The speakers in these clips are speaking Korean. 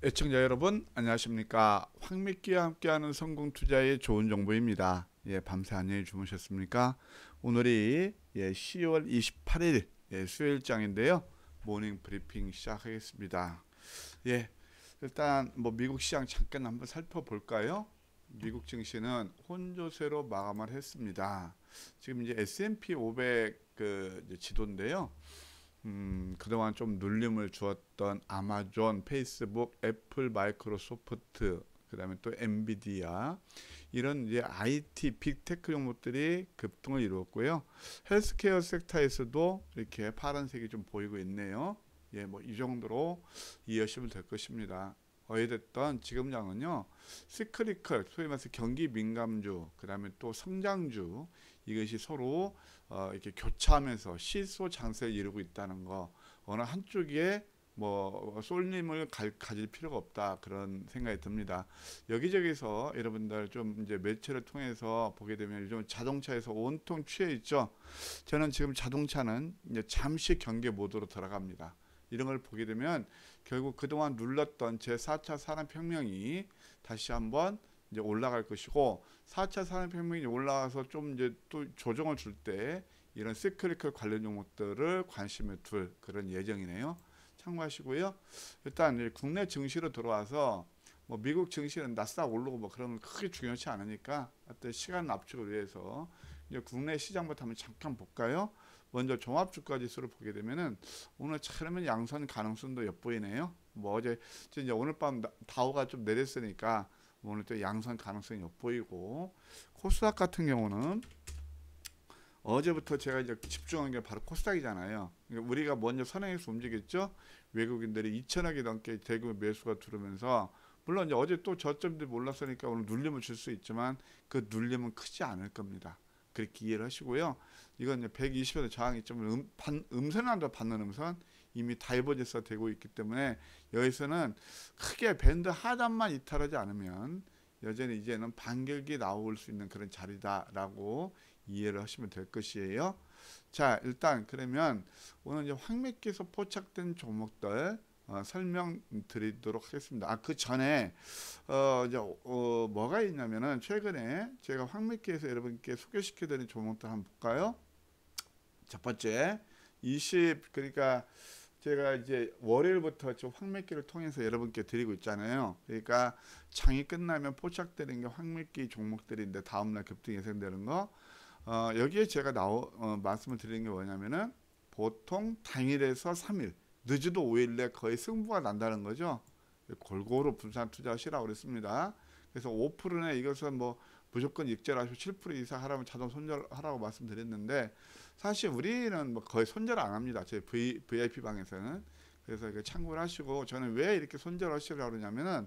애청자 여러분 안녕하십니까 황미끼와 함께하는 성공투자의 좋은 정보입니다 예 밤새 안녕히 주무셨습니까 오늘이 예 10월 28일 예, 수요일장인데요 모닝 브리핑 시작하겠습니다 예 일단 뭐 미국 시장 잠깐 한번 살펴볼까요 미국 증시는 혼조세로 마감을 했습니다 지금 이제 S&P 500그 지도인데요 음, 그동안 좀 눌림을 주었던 아마존, 페이스북, 애플, 마이크로소프트, 그다음에 또 엔비디아 이런 이제 IT 빅테크 종목들이 급등을 이루었고요. 헬스케어 섹터에서도 이렇게 파란색이 좀 보이고 있네요. 예, 뭐 이 정도로 이해하시면 될 것입니다. 어찌됐던 지금 장은요 시크리컬, 소위 말해서 경기 민감주, 그 다음에 또 성장주, 이것이 서로 어, 이렇게 교차하면서 실소 장세에 이르고 있다는 거 어느 한쪽에 뭐 쏠림을 가, 가질 필요가 없다 그런 생각이 듭니다. 여기저기서 여러분들 좀 이제 매체를 통해서 보게 되면 요즘 자동차에서 온통 취해 있죠. 저는 지금 자동차는 이제 잠시 경계 모드로 들어갑니다. 이런 걸 보게 되면 결국 그동안 눌렀던 제 4차 산업혁명이 다시 한번 이제 올라갈 것이고 4차 산업혁명이 올라와서 좀 이제 또 조정을 줄 때 이런 시크리컬 관련 종목들을 관심에 둘 그런 예정이네요. 참고하시고요. 일단 국내 증시로 들어와서 뭐 미국 증시는 나스닥 오르고 뭐 그런 크게 중요치 않으니까 어떤 시간 압축을 위해서 이제 국내 시장부터 한번 잠깐 볼까요? 먼저 종합주가지수를 보게 되면은 오늘 차르면 양선 가능성도 엿보이네요. 뭐 어제 이제 오늘 밤 다우가 좀 내렸으니까 오늘 또 양산 가능성이 엿보이고 코스닥 같은 경우는 어제부터 제가 이제 집중한 게 바로 코스닥이잖아요. 그러니까 우리가 먼저 선행해서 움직였죠. 외국인들이 2천억이 넘게 대규 매수가 들어오면서 물론 이제 어제 또저점들 몰랐으니까 오늘 눌림을 줄 수 있지만 그 눌림은 크지 않을 겁니다. 그렇게 이해를 하시고요. 이건 이제 120원의 저항이점 음, 음선 한다 받는 음선 이미 다이버제서 되고 있기 때문에 여기서는 크게 밴드 하단만 이탈하지 않으면 여전히 이제는 반격이 나올 수 있는 그런 자리다라고 이해를 하시면 될 것이에요. 자 일단 그러면 오늘 이제 황맥기에서 포착된 종목들 어, 설명 드리도록 하겠습니다. 아그 전에 어, 이제 어, 뭐가 있냐면은 최근에 제가 황맥기에서 여러분께 소개시켜드린 종목들 한번 볼까요? 첫 번째 20 그러니까 제가 이제 월요일부터 좀 황매기를 통해서 여러분께 드리고 있잖아요. 그러니까 장이 끝나면 포착되는 게 황매기 종목들인데 다음날 급등 예상되는 거. 어, 여기에 제가 나오, 어, 말씀을 드리는 게 뭐냐면은 보통 당일에서 3일, 늦어도 5일 내 거의 승부가 난다는 거죠. 골고루 분산 투자하시라고 그랬습니다. 그래서 5%는 이것은 뭐 무조건 익절하시고 7% 이상 하라면 자동 손절하라고 말씀드렸는데 사실 우리는 뭐 거의 손절 안 합니다. 저희 v, VIP 방에서는. 그래서 이 참고를 하시고 저는 왜 이렇게 손절하시려고 그러냐면은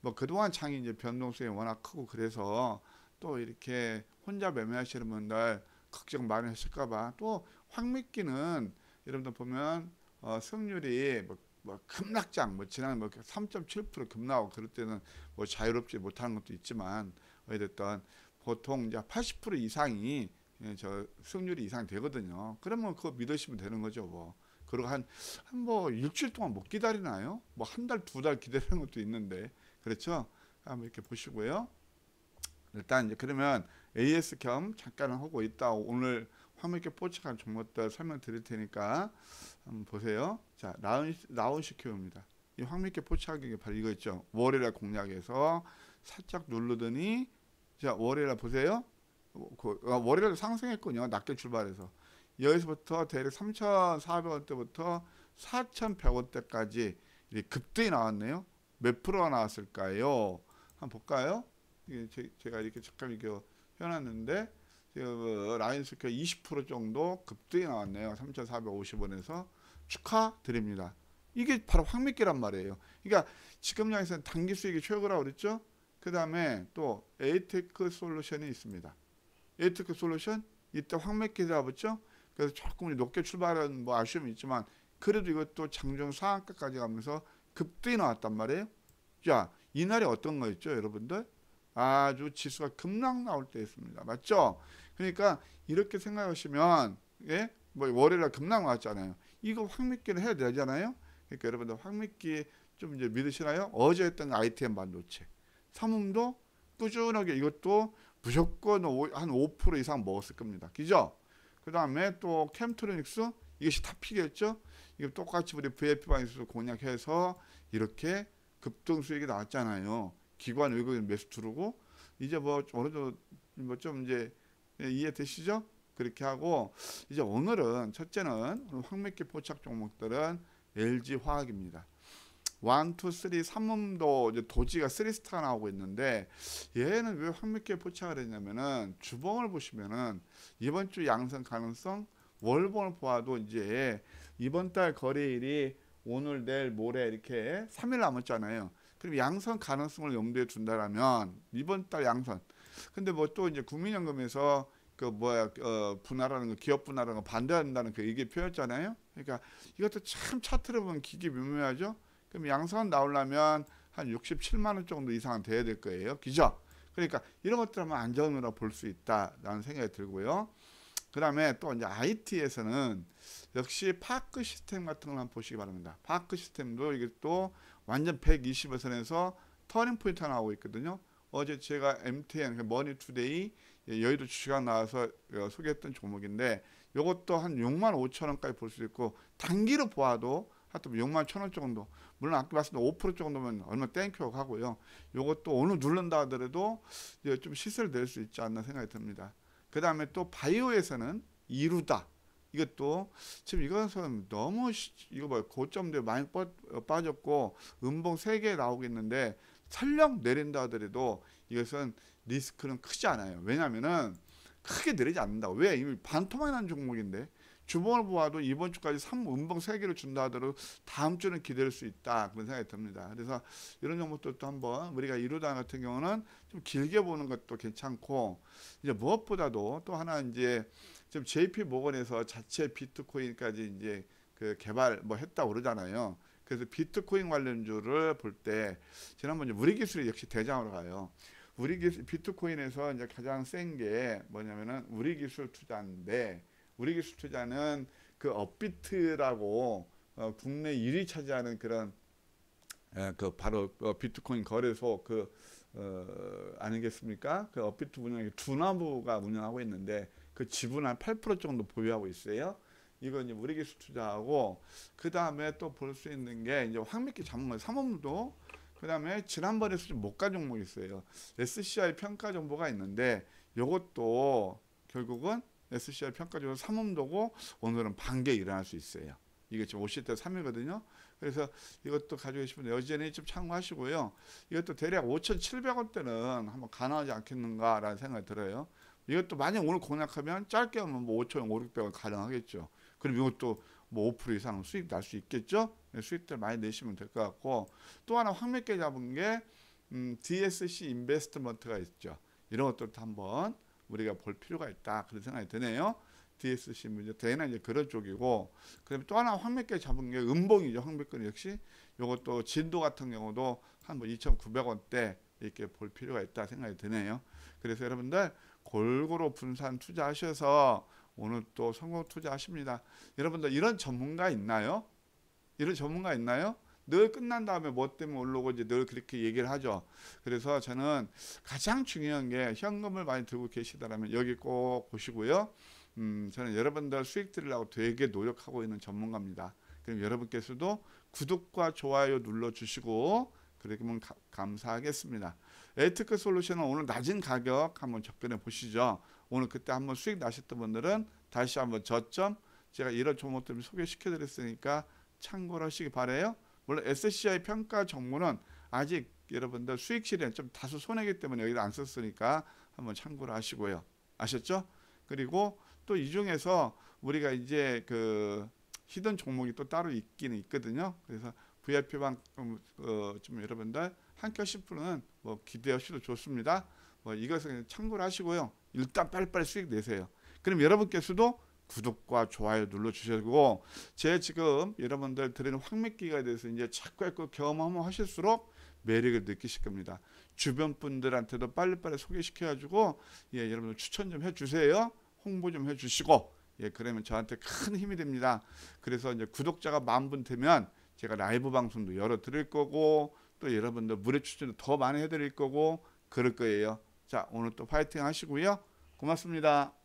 뭐 그동안 창이 이제 변동성이 워낙 크고 그래서 또 이렇게 혼자 매매하시는 분들 걱정 많이 하실까봐 또 황미끼는 여러분들 보면 어 승률이 뭐, 뭐 급락장 뭐 지난 뭐 3.7% 급락하고 그럴 때는 뭐 자유롭지 못하는 것도 있지만 어찌됐든 보통 이제 80% 이상이 예, 저 수익률이 이상 되거든요. 그러면 그거 믿으시면 되는 거죠. 뭐. 그리고 한, 한 뭐 일주일 동안 못 기다리나요? 뭐 한 달, 두 달 기다리는 것도 있는데. 그렇죠? 한번 이렇게 보시고요. 일단 이제 그러면 AS 겸 잠깐은 하고 있다. 오늘 화면 이포착한 종목들 설명 드릴 테니까 한번 보세요. 자, 라운, 라운시큐입니다. 이 황미께 포착하게 바로 이거 있죠. 월요일 공략에서 살짝 누르더니 자 월요일 보세요. 그, 아, 월요일 상승했군요. 낮게 출발해서. 여기서부터 대략 3,400원대부터 4,100원대까지 급등이 나왔네요. 몇 프로가 나왔을까요? 한번 볼까요? 이게 제, 가 이렇게 잠깐 이렇게 해놨는데 지금 뭐 라인스퀘어 20% 정도 급등이 나왔네요. 3,450원에서 축하드립니다. 이게 바로 황미끼란 말이에요. 그러니까 지금장에서는 단기 수익이 최고라고 그랬죠? 그 다음에 또 에이테크 솔루션이 있습니다. 에이트크 솔루션 이때 황맥기 잡았죠. 그렇죠? 그래서 조금 높게 출발하뭐 아쉬움이 있지만 그래도 이것도 장중 상한가까지 가면서 급등이 나왔단 말이에요. 자 이날이 어떤 거였죠 여러분들? 아주 지수가 급락 나올 때였습니다. 맞죠? 그러니까 이렇게 생각하시면 예? 뭐 월요일날 급락 나왔잖아요. 이거 황미기를 해야 되잖아요. 그러니까 여러분들 황미기 좀 이제 믿으시나요? 어제 했던 ITM 반도체. 삼음도 꾸준하게 이것도 무조건 한 5% 이상 먹었을 겁니다. 그죠? 그 다음에 또 캠트로닉스 이것이 탑픽이었죠. 이거 똑같이 우리 VLP 바이스 공략해서 이렇게 급등 수익이 나왔잖아요. 기관 외국인 매수 들어오고 이제 뭐 어느 정도 뭐 좀 이제 이해되시죠? 그렇게 하고 이제 오늘은 첫째는 황맥기 포착 종목들은 LG 화학입니다. 1, 2, 3 3음도 이제 도지가 3스타 나오고 있는데 얘는 왜 흥미있게 포착을 했냐면은 주봉을 보시면은 이번 주 양성 가능성 월봉을 보아도 이제 이번 달 거래일이 오늘 내일 모레 이렇게 3일 남았잖아요. 그럼 양선 가능성을 염두에 둔다라면 이번 달 양선. 근데 뭐 또 이제 국민연금에서 그 뭐야 어, 분할하는 거 기업 분할하는 거 반대한다는 그 얘기 표였잖아요. 그러니까 이것도 참차트를 보면 기기 묘묘하죠. 그럼 양산 나오려면 한 67만 원 정도 이상은 돼야 될 거예요. 그죠? 그러니까 이런 것들 한 안전으로 볼 수 있다라는 생각이 들고요. 그 다음에 또 이제 IT에서는 역시 파크 시스템 같은 걸 한번 보시기 바랍니다. 파크 시스템도 이게 또 완전 1 2 0에서 터닝 포인트 하 나오고 있거든요. 어제 제가 MTN, 그러니까 머니투데이 예, 여의도 주식가 나와서 어, 소개했던 종목인데 이것도 한 6만 5천 원까지 볼 수 있고 단기로 보아도 하여튼 6만 천 원 정도 물론 아까 말씀드린 5% 정도면 얼마 땡큐 하고요 요것도 오늘 누른다 하더라도 좀 시세를 낼수 있지 않나 생각이 듭니다 그 다음에 또 바이오에서는 이루다 이것도 지금 이것은 너무 이거 뭐고점도 많이 어, 빠졌고 음봉 3개 나오겠는데 설령 내린다 하더라도 이것은 리스크는 크지 않아요 왜냐면은 크게 내리지 않는다 왜 이미 반토막 이난 종목인데 주봉을 보아도 이번 주까지 3음봉 3개를 준다 하더라도 다음 주는 기대할 수 있다. 그런 생각이 듭니다. 그래서 이런 종목들도 한번 우리가 이루다 같은 경우는 좀 길게 보는 것도 괜찮고 이제 무엇보다도 또 하나 이제 지금 JP 모건에서 자체 비트코인까지 이제 그 개발 뭐 했다 그러잖아요. 그래서 비트코인 관련주를 볼 때 지난번 우리 기술이 역시 대장으로 가요. 우리 기술 비트코인에서 이제 가장 센 게 뭐냐면은 우리 기술 투자인데 우리 기술 투자는 그 업비트라고 어, 국내 1위 차지하는 그런 에, 예, 그 바로 어, 비트코인 거래소 그 어, 아니겠습니까? 그 업비트 운영의 두나무가 운영하고 있는데 그 지분 한 8% 정도 보유하고 있어요. 이건 이제 우리 기술 투자하고 그 다음에 또 볼 수 있는 게 이제 황미키 자문삼업도그 다음에 지난번에 수준 못가 종목 있어요. SCI 평가 정보가 있는데 이것도 결국은 SCR 평가적으로 3음도고 오늘은 반개 일어날 수 있어요. 이게 지금 50대 3이거든요. 그래서 이것도 가지고 계시면 여전히 좀 참고하시고요. 이것도 대략 5,700원대는 한번 가능하지 않겠는가라는 생각이 들어요. 이것도 만약 오늘 공략하면 짧게 하면 뭐 5,500원 가능하겠죠. 그럼 이것도 뭐 5% 이상 수익 날 수 있겠죠. 네, 수익들 많이 내시면 될 것 같고 또 하나 황매께 잡은 게 음, DSC 인베스트먼트가 있죠. 이런 것들도 한번 우리가 볼 필요가 있다 그런 생각이 드네요. DSC 문제 대나 이제 그런 쪽이고 그다또 하나 황매권 잡은 게 음봉이죠. 황매권 역시 요것도 진도 같은 경우도 한뭐 2,900원대 이렇게 볼 필요가 있다 생각이 드네요. 그래서 여러분들 골고루 분산 투자하셔서 오늘 또 성공 투자하십니다. 여러분들 이런 전문가 있나요? 이런 전문가 있나요? 늘 끝난 다음에 뭐 때문에 올라오고 이제 늘 그렇게 얘기를 하죠. 그래서 저는 가장 중요한 게 현금을 많이 들고 계시다라면 여기 꼭 보시고요. 음, 저는 여러분들 수익 드리려고 되게 노력하고 있는 전문가입니다. 그럼 여러분께서도 구독과 좋아요 눌러주시고 그러면 가, 감사하겠습니다. 에이트크 솔루션은 오늘 낮은 가격 한번 접근해 보시죠. 오늘 그때 한번 수익 나셨던 분들은 다시 한번 저점 제가 이런 종목들 을 소개시켜 드렸으니까 참고를 하시기 바래요. 물론 SCI 평가 정문은 아직 여러분들 수익 실현 좀 다소 손해기 때문에 여기를 안 썼으니까 한번 참고를 하시고요. 아셨죠? 그리고 또 이 중에서 우리가 이제 그 히든 종목이 또 따로 있기는 있거든요. 그래서 VIP 방좀 음, 어 여러분들 한 켤씩 푸는 뭐 기대 없이도 좋습니다. 뭐 이것은 참고를 하시고요. 일단 빨리빨리 수익 내세요. 그럼 여러분께서도 구독과 좋아요 눌러주시고 제 지금 여러분들 드리는 황미기가 대해서 이제 자꾸 자꾸 경험을 하실수록 매력을 느끼실 겁니다. 주변 분들한테도 빨리빨리 소개시켜가지고 예, 여러분들 추천 좀 해주세요. 홍보 좀 해주시고 예, 그러면 저한테 큰 힘이 됩니다. 그래서 이제 구독자가 만 분 되면 제가 라이브 방송도 열어 드릴 거고 또 여러분들 무료 추천도 더 많이 해드릴 거고 그럴 거예요. 자 오늘 또 파이팅 하시고요. 고맙습니다.